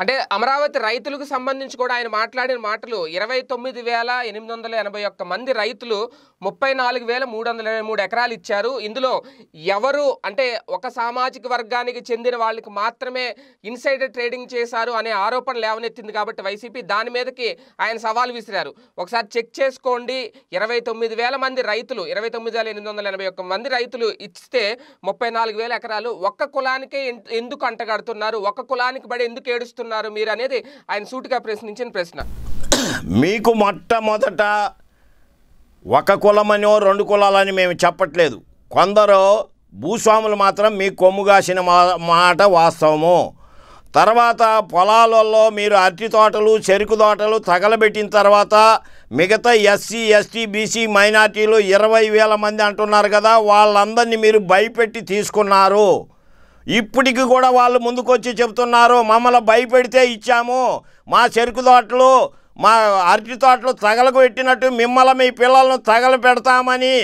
అంటే అమరావతి రైతులకు సంబంధించి కూడా ఆయన మాట్లాడిన మాటలు ఇరవై తొమ్మిది వేల ఎనిమిది వందల ఎనభై ఒక్క మంది రైతులు ముప్పై నాలుగు వేల మూడు వందల ఇరవై మూడు ఎకరాలు ఇచ్చారు ఇందులో ఎవరు అంటే ఒక సామాజిక వర్గానికి చెందిన వాళ్ళకి మాత్రమే ఇన్సైడర్ ట్రేడింగ్ చేశారు అనే ఆరోపణ లేవనెత్తింది కాబట్టి వైసీపీ దాని మీదకి ఆయన సవాల్ విసిరారు ఒకసారి చెక్ చేసుకోండి ఇరవై తొమ్మిది వేల మంది రైతులు ఇరవై తొమ్మిది వేల ఎనిమిది వందల ఎనభై ఒక్క మంది రైతులు ఇస్తే ముప్పై నాలుగు వేల ఎకరాలు ఒక్క కులానికే ఎందుకు అంటగడుతున్నారు ఒక్క కులానికి బడి ఎందుకు ఏడుస్తున్నారు చేస్తున్నారు మీరు అనేది ఆయన సూటిగా ప్రశ్నించిన ప్రశ్న మీకు మొట్టమొదట ఒక కులమనో రెండు కులాలని మేము చెప్పట్లేదు కొందరు భూస్వాములు మాత్రం మీ కొమ్ము కాసిన మాట వాస్తవము తర్వాత పొలాలలో మీరు అరటి తోటలు చెరుకు తోటలు తగలబెట్టిన తర్వాత మిగతా ఎస్సీ ఎస్టీ బీసీ మైనార్టీలు ఇరవై వేల మంది అంటున్నారు కదా వాళ్ళందరినీ మీరు భయపెట్టి తీసుకున్నారు ఇప్పటికి కూడా వాళ్ళు ముందుకొచ్చి చెబుతున్నారు మమ్మల్ని భయపెడితే ఇచ్చాము మా చెరుకు తోటలు మా అరటి తోటలు తగలకు పెట్టినట్టు మిమ్మల్ని మీ పిల్లలను తగల పెడతామని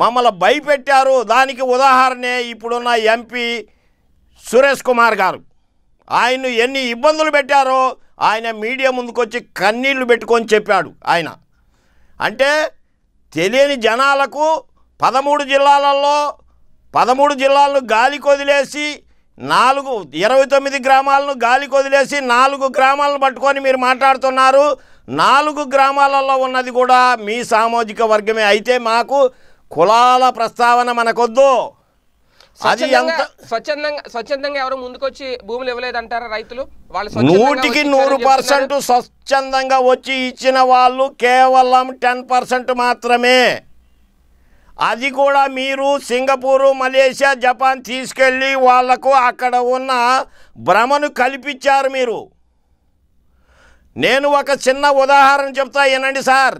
మమ్మల్ని భయపెట్టారు దానికి ఉదాహరణే ఇప్పుడున్న ఎంపీ సురేష్ కుమార్ గారు ఆయన్ను ఎన్ని ఇబ్బందులు పెట్టారో ఆయన మీడియా ముందుకొచ్చి కన్నీళ్లు పెట్టుకొని చెప్పాడు ఆయన అంటే తెలియని జనాలకు పదమూడు జిల్లాలలో పదమూడు జిల్లాలను గాలి కొదిలేసి నాలుగు ఇరవై తొమ్మిది గ్రామాలను గాలి కొదిలేసి నాలుగు గ్రామాలను పట్టుకొని మీరు మాట్లాడుతున్నారు నాలుగు గ్రామాలలో ఉన్నది కూడా మీ సామాజిక వర్గమే అయితే మాకు కులాల ప్రస్తావన మనకొద్దు అది ఎంత స్వచ్ఛందంగా స్వచ్ఛందంగా ఎవరు ముందుకొచ్చి భూములు ఇవ్వలేదంటారా రైతులు వాళ్ళు నూటికి నూరు పర్సెంట్ స్వచ్ఛందంగా వచ్చి ఇచ్చిన వాళ్ళు కేవలం టెన్ పర్సెంట్ మాత్రమే అది కూడా మీరు సింగపూరు మలేషియా జపాన్ తీసుకెళ్ళి వాళ్లకు అక్కడ ఉన్న భ్రమను కల్పించారు మీరు నేను ఒక చిన్న ఉదాహరణ చెప్తా వినండి సార్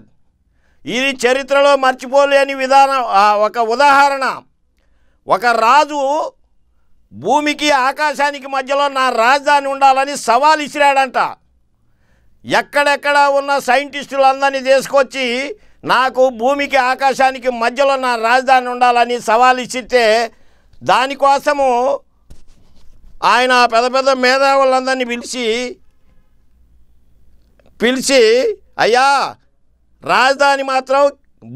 ఇది చరిత్రలో మర్చిపోలేని విధానం ఒక ఉదాహరణ ఒక రాజు భూమికి ఆకాశానికి మధ్యలో నా రాజధాని ఉండాలని సవాల్ ఇసిరాడంట ఎక్కడెక్కడ ఉన్న సైంటిస్టులందరినీ తీసుకొచ్చి నాకు భూమికి ఆకాశానికి మధ్యలో నా రాజధాని ఉండాలని సవాల్ ఇచ్చితే దానికోసము ఆయన పెద్ద పెద్ద మేధావులందరినీ పిలిచి పిలిచి అయ్యా రాజధాని మాత్రం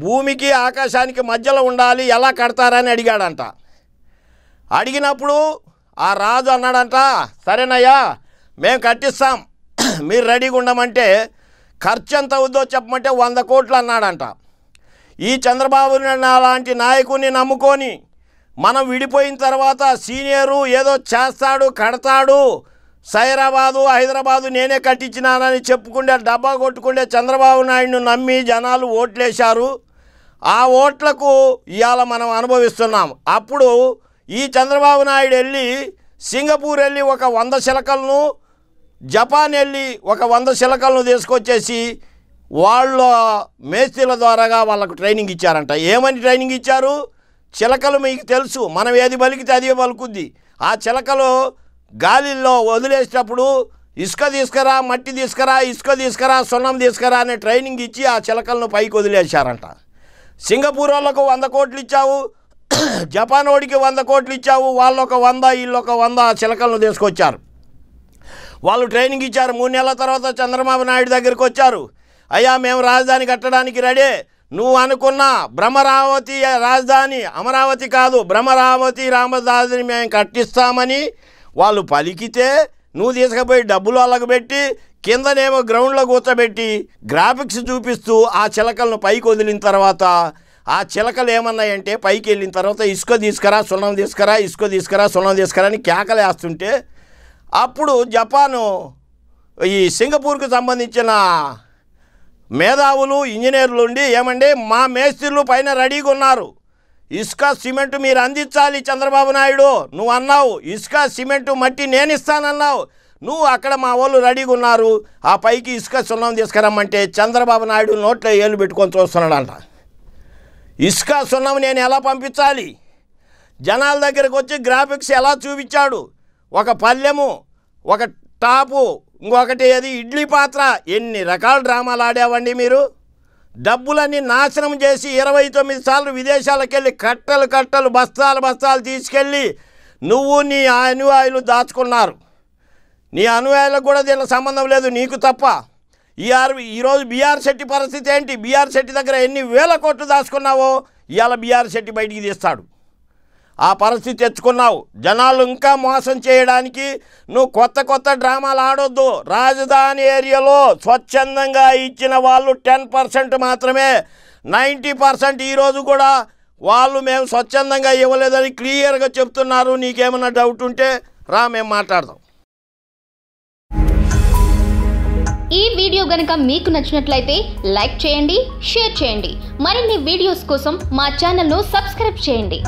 భూమికి ఆకాశానికి మధ్యలో ఉండాలి ఎలా కడతారని అడిగాడంట అడిగినప్పుడు ఆ రాజు అన్నాడంట సరేనయ్యా మేము కట్టిస్తాం మీరు రెడీగా ఉండమంటే ఖర్చు ఎంత అవుద్దో చెప్పమంటే వంద కోట్లు అన్నాడంట ఈ చంద్రబాబు లాంటి నాయకుడిని నమ్ముకొని మనం విడిపోయిన తర్వాత సీనియరు ఏదో చేస్తాడు కడతాడు సైరాబాదు హైదరాబాదు నేనే కట్టించినానని చెప్పుకుంటే డబ్బా కొట్టుకుంటే చంద్రబాబు నాయుడిని నమ్మి జనాలు ఓట్లేశారు ఆ ఓట్లకు ఇవాళ మనం అనుభవిస్తున్నాం అప్పుడు ఈ చంద్రబాబు నాయుడు వెళ్ళి సింగపూర్ వెళ్ళి ఒక వంద చిలకలను జపాన్ వెళ్ళి ఒక వంద శిలకలను తీసుకొచ్చేసి వాళ్ళ మేస్త్రీల ద్వారాగా వాళ్ళకు ట్రైనింగ్ ఇచ్చారంట ఏమని ట్రైనింగ్ ఇచ్చారు చిలకలు మీకు తెలుసు మనం ఏది బలికితే అది బలుకుద్ది ఆ చిలకలు గాలిలో వదిలేసేటప్పుడు ఇసుక తీసుకురా మట్టి తీసుకురా ఇసుక తీసుకురా సున్నం తీసుకురా అనే ట్రైనింగ్ ఇచ్చి ఆ చిలకలను పైకి వదిలేశారంట సింగపూర్ వాళ్ళకు వంద కోట్లు ఇచ్చావు జపాన్ వాడికి వంద కోట్లు ఇచ్చావు వాళ్ళొక వంద వీళ్ళొక వంద చిలకలను తీసుకొచ్చారు వాళ్ళు ట్రైనింగ్ ఇచ్చారు మూడు నెలల తర్వాత చంద్రబాబు నాయుడు దగ్గరికి వచ్చారు అయ్యా మేము రాజధాని కట్టడానికి రెడీ నువ్వు అనుకున్న భ్రమరావతి రాజధాని అమరావతి కాదు భ్రమరావతి రామదాసుని మేము కట్టిస్తామని వాళ్ళు పలికితే నువ్వు తీసుకుపోయి డబ్బులు వాళ్ళకు పెట్టి కిందనేమో గ్రౌండ్లో కూర్చోబెట్టి గ్రాఫిక్స్ చూపిస్తూ ఆ చిలకలను పైకి వదిలిన తర్వాత ఆ చిలకలు ఏమన్నాయంటే పైకి వెళ్ళిన తర్వాత ఇసుక తీసుకురా సున్నం తీసుకురా ఇసుక తీసుకురా సున్నం తీసుకురా అని కేకలేస్తుంటే అప్పుడు జపాను ఈ సింగపూర్కు సంబంధించిన మేధావులు ఇంజనీర్లు ఉండి ఏమండి మా మేస్త్రీలు పైన రెడీగా ఉన్నారు ఇసుక సిమెంట్ మీరు అందించాలి చంద్రబాబు నాయుడు నువ్వు అన్నావు ఇసుక సిమెంట్ మట్టి నేను ఇస్తానన్నావు నువ్వు అక్కడ మా వాళ్ళు రెడీగా ఉన్నారు ఆ పైకి ఇసుక సున్నం తీసుకురమ్మంటే చంద్రబాబు నాయుడు నోట్లో ఏళ్ళు పెట్టుకొని చూస్తున్నాడంట ఇసుక సున్నం నేను ఎలా పంపించాలి జనాల దగ్గరకు వచ్చి గ్రాఫిక్స్ ఎలా చూపించాడు ఒక పల్లెము ఒక టాపు ఇంకొకటి అది ఇడ్లీ పాత్ర ఎన్ని రకాల డ్రామాలు ఆడావండి మీరు డబ్బులన్నీ నాశనం చేసి ఇరవై తొమ్మిది సార్లు విదేశాలకు వెళ్ళి కట్టలు కట్టలు బస్తాలు బస్తాలు తీసుకెళ్ళి నువ్వు నీ అనుయాయులు దాచుకున్నారు నీ అనుయాయులకు కూడా దీనికి సంబంధం లేదు నీకు తప్ప ఈఆర్ ఈరోజు బీఆర్ శెట్టి పరిస్థితి ఏంటి బీఆర్ శెట్టి దగ్గర ఎన్ని వేల కోట్లు దాచుకున్నావో ఇవాళ బీఆర్ శెట్టి బయటికి తీస్తాడు ఆ పరిస్థితి తెచ్చుకున్నావు జనాలు ఇంకా మోసం చేయడానికి నువ్వు కొత్త కొత్త డ్రామాలు ఆడొద్దు రాజధాని ఏరియాలో స్వచ్ఛందంగా ఇచ్చిన వాళ్ళు టెన్ పర్సెంట్ మాత్రమే నైంటీ పర్సెంట్ ఈరోజు కూడా వాళ్ళు మేము స్వచ్ఛందంగా ఇవ్వలేదని క్లియర్గా చెప్తున్నారు నీకేమైనా డౌట్ ఉంటే రా మేము మాట్లాడదాం ఈ వీడియో గనక మీకు నచ్చినట్లయితే లైక్ చేయండి షేర్ చేయండి మరిన్ని వీడియోస్ కోసం మా ఛానల్ను సబ్స్క్రైబ్ చేయండి